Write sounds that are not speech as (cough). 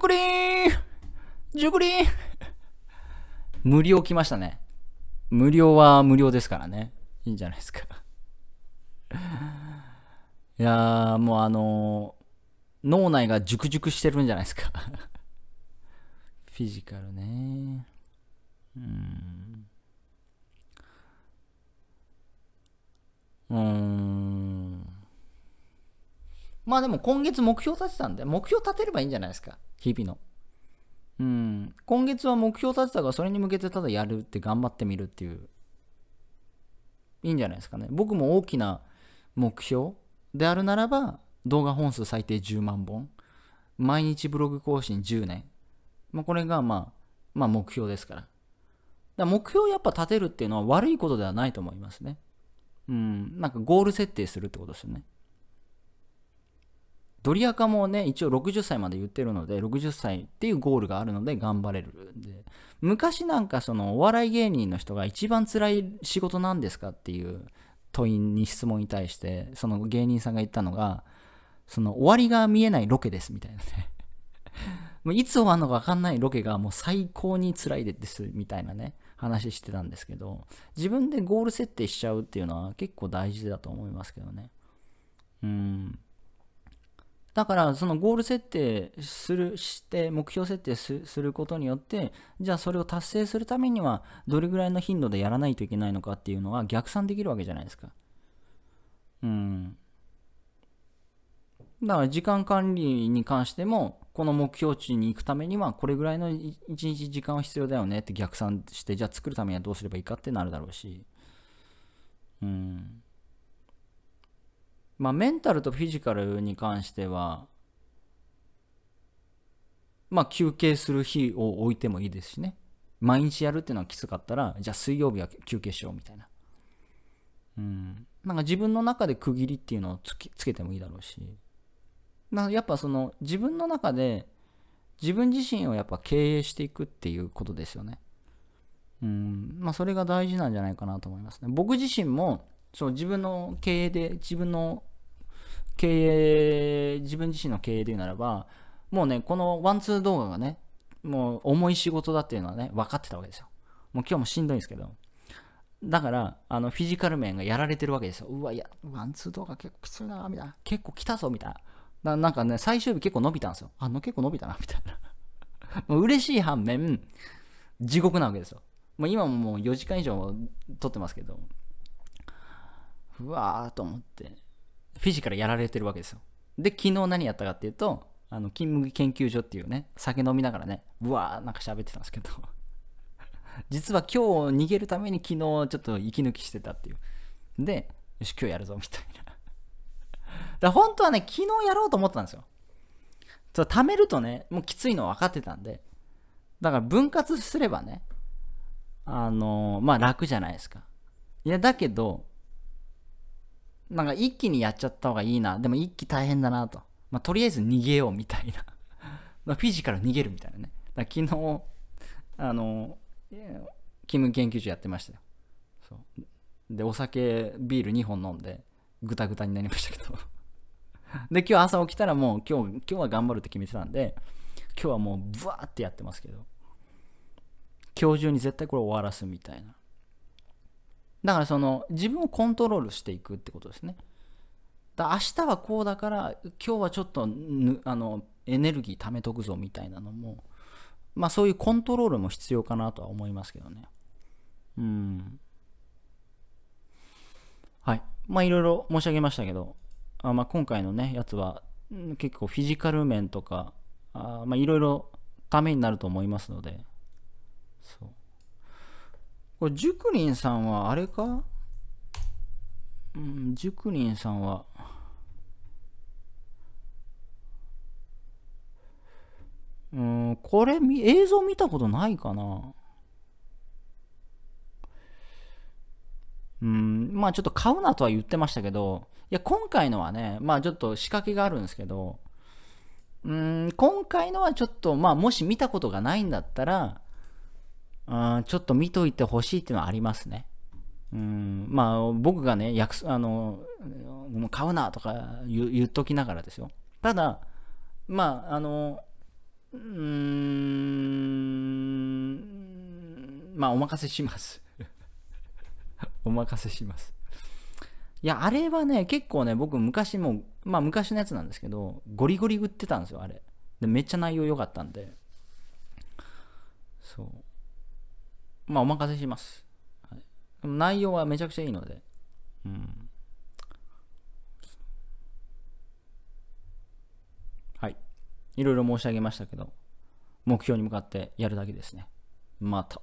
クリーン無料来ましたね。無料は無料ですからね。いいんじゃないですかいやー、もうあのー、脳内が熟熟してるんじゃないですかフィジカルね。うん。まあでも今月目標立てたんで、目標立てればいいんじゃないですか。日々の。うん。今月は目標立てたから、それに向けてただやるって頑張ってみるっていう。いいんじゃないですかね。僕も大きな目標であるならば、動画本数最低10万本。毎日ブログ更新10年。まあ、これがまあ、まあ目標ですから。だから目標をやっぱ立てるっていうのは悪いことではないと思いますね。うん。なんかゴール設定するってことですよね。ドリアカもね、一応60歳まで言ってるので、60歳っていうゴールがあるので頑張れるんで、昔なんかそのお笑い芸人の人が一番辛い仕事なんですかっていう問いに質問に対して、その芸人さんが言ったのが、その終わりが見えないロケですみたいなね (laughs) もういつ終わるのか分かんないロケがもう最高に辛いですみたいなね、話してたんですけど、自分でゴール設定しちゃうっていうのは結構大事だと思いますけどね。うん。だからそのゴール設定するして目標設定することによってじゃあそれを達成するためにはどれぐらいの頻度でやらないといけないのかっていうのは逆算できるわけじゃないですかうんだから時間管理に関してもこの目標値に行くためにはこれぐらいの1日時間は必要だよねって逆算してじゃあ作るためにはどうすればいいかってなるだろうしうんまあ、メンタルとフィジカルに関しては、まあ、休憩する日を置いてもいいですしね。毎日やるっていうのはきつかったら、じゃあ水曜日は休憩しようみたいな。うん。なんか自分の中で区切りっていうのをつけつけてもいいだろうし。なやっぱその自分の中で自分自身をやっぱ経営していくっていうことですよね。うん。まあそれが大事なんじゃないかなと思いますね。僕自身もそう自分の経営で自分の経営自分自身の経営で言うならばもうねこのワンツー動画がねもう重い仕事だっていうのはね分かってたわけですよもう今日もしんどいんですけどだからあのフィジカル面がやられてるわけですようわいやワンツー動画結構きついなみたいな結構来たぞみたいななんかね最終日結構伸びたんですよあの結構伸びたなみたいな (laughs) もう嬉しい反面地獄なわけですよもう今ももう4時間以上撮ってますけどうわーと思って、フィジカルやられてるわけですよ。で、昨日何やったかっていうと、あの、金麦研究所っていうね、酒飲みながらね、うわーなんか喋ってたんですけど、(laughs) 実は今日逃げるために昨日ちょっと息抜きしてたっていう。で、よし、今日やるぞみたいな。(laughs) だ本当はね、昨日やろうと思ったんですよ。貯めるとね、もうきついの分かってたんで、だから分割すればね、あのー、まあ楽じゃないですか。いや、だけど、なんか一気にやっちゃった方がいいな。でも一気大変だなと。まあ、とりあえず逃げようみたいな。(laughs) まあ、フィジカル逃げるみたいなね。だ昨日、あの、キム研究所やってましたよ。そうで、お酒、ビール2本飲んで、ぐたぐたになりましたけど。(laughs) で、今日朝起きたらもう今日、今日は頑張るって決めてたんで、今日はもうブワーってやってますけど、今日中に絶対これ終わらすみたいな。だからその自分をコントロールしていくってことですね。だ明日はこうだから今日はちょっとあのエネルギー貯めとくぞみたいなのも、まあそういうコントロールも必要かなとは思いますけどね。うん。はい。まあいろいろ申し上げましたけど、あまあ、今回のね、やつは結構フィジカル面とか、あまあいろいろためになると思いますので、そう。これ、熟人さんはあれかうん、熟人さんは、うん、これ、映像見たことないかな。うん、まあちょっと買うなとは言ってましたけど、いや、今回のはね、まあちょっと仕掛けがあるんですけど、うん、今回のはちょっと、まあもし見たことがないんだったら、ちょっと見といてほしいっていうのはありますね。うん、まあ、僕がね、約あの、もう買うなとか言っときながらですよ。ただ、まあ、あの、うーん、まあ、お任せします。(laughs) お任せします。いや、あれはね、結構ね、僕昔も、まあ昔のやつなんですけど、ゴリゴリ売ってたんですよ、あれ。で、めっちゃ内容良かったんで。そう。まあ、お任せします。はい、内容はめちゃくちゃいいので。うん。はい。いろいろ申し上げましたけど、目標に向かってやるだけですね。また。